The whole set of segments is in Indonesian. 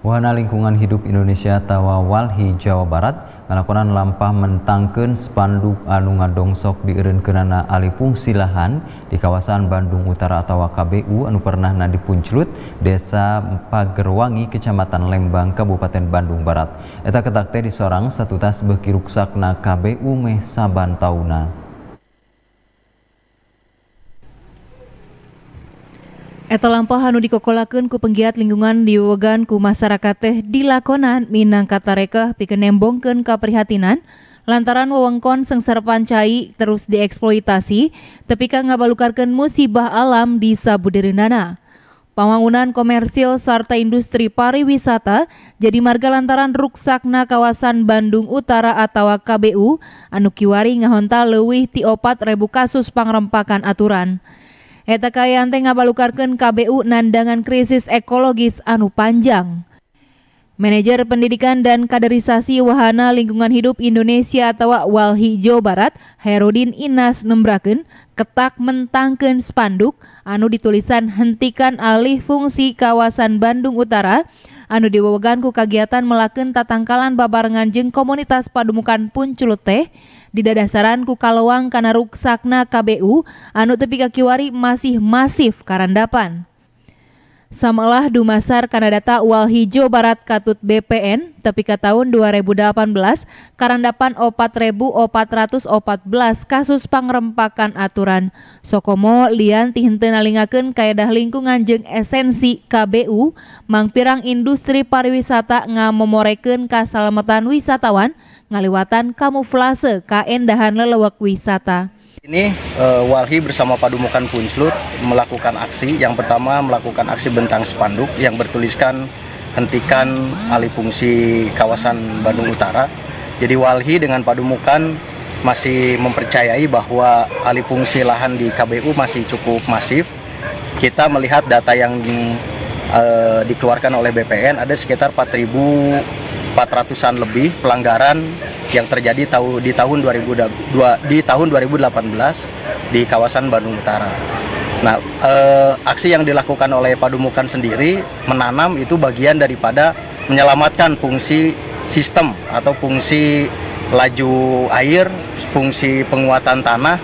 Wahana Lingkungan Hidup Indonesia Walhi Jawa Barat ngalakonan lampah mentangken spanduk anu ngadongsok dieureunkeunana kenana alipung silahan di kawasan Bandung Utara atau KBU anu pernah nadi punclut Desa Pagerwangi Kecamatan Lembang Kabupaten Bandung Barat. Eta ketakteri seorang satu tas beki na KBU meh saban tahunan. Eta lampah anu dikokolakeun ku penggiat lingkungan diwewegan ku masyarakat teh dilakonan minangkata rekeh pikeun nembongkeun kaprihatinan lantaran wewengkon sengsara pancai terus dieksploitasi tepika ngabalukarkeun musibah alam di sabudeureunana. Pembangunan komersil serta industri pariwisata jadi marga lantaran ruksakna kawasan Bandung Utara atau KBU anu kiwari ngahonta leuwih ti rebu kasus pangrempakan aturan. Eta kayan teh KBU nandangan krisis ekologis anu panjang. Manajer Pendidikan dan Kaderisasi Wahana Lingkungan Hidup Indonesia atau Walhi Jawa Barat, Herodin Inas Nembraken, ketak mentangken spanduk anu ditulisan hentikan alih fungsi kawasan Bandung Utara anu diwewegan kegiatan kagiatan melaken tatangkalan babarengan jeung komunitas padumukan punculut teh di dadasaran ku kalowang karena ruksakna KBU anu tepi kakiwari masih masif karandapan Samalah Dumasar Kanadata Walhi Jawa Barat Katut BPN tapi ke tahun 2018 karandapan 4414 kasus pangrempakan aturan Sokomo lian tihente nalingakeun kaedah lingkungan jeng esensi KBU mangpirang industri pariwisata ngamomoreken kasalametan wisatawan ngaliwatan kamuflase kaendahan Lelewak wisata. Ini uh, Walhi bersama Padumukan Punslut melakukan aksi. Yang pertama melakukan aksi bentang spanduk yang bertuliskan hentikan alih fungsi kawasan Bandung Utara. Jadi Walhi dengan Padumukan masih mempercayai bahwa alih fungsi lahan di KBU masih cukup masif. Kita melihat data yang uh, dikeluarkan oleh BPN ada sekitar 4.000 400-an lebih pelanggaran yang terjadi tahu di tahun 2002 di tahun 2018 di kawasan Bandung Utara. Nah, eh, aksi yang dilakukan oleh Padumukan sendiri menanam itu bagian daripada menyelamatkan fungsi sistem atau fungsi laju air, fungsi penguatan tanah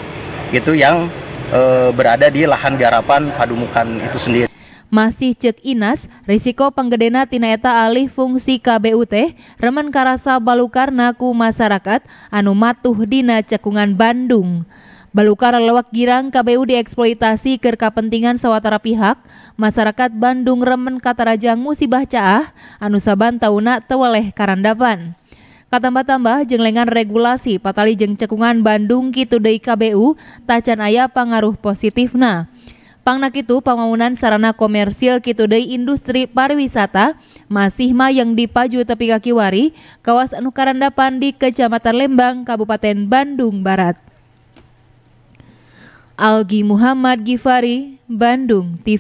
itu yang eh, berada di lahan garapan Padumukan itu sendiri masih cek inas risiko penggedena tinaeta alih fungsi KBUT remen karasa balukar naku masyarakat anu matuh dina cekungan Bandung. Balukar lewak girang KBU dieksploitasi ke kepentingan sawatara pihak, masyarakat Bandung remen katarajang musibah caah, anu saban tauna teweleh karandapan. Katambah-tambah jenglengan regulasi patali jeng cekungan Bandung kitu deui KBU tacan aya pangaruh positifna. Pangnak itu pamamunan sarana komersil kitu deui industri pariwisata masih mah yang dipaju tepi kakiwari kawas anu karandapan di Kecamatan Lembang Kabupaten Bandung Barat. Algi Muhammad Gifari, Bandung TV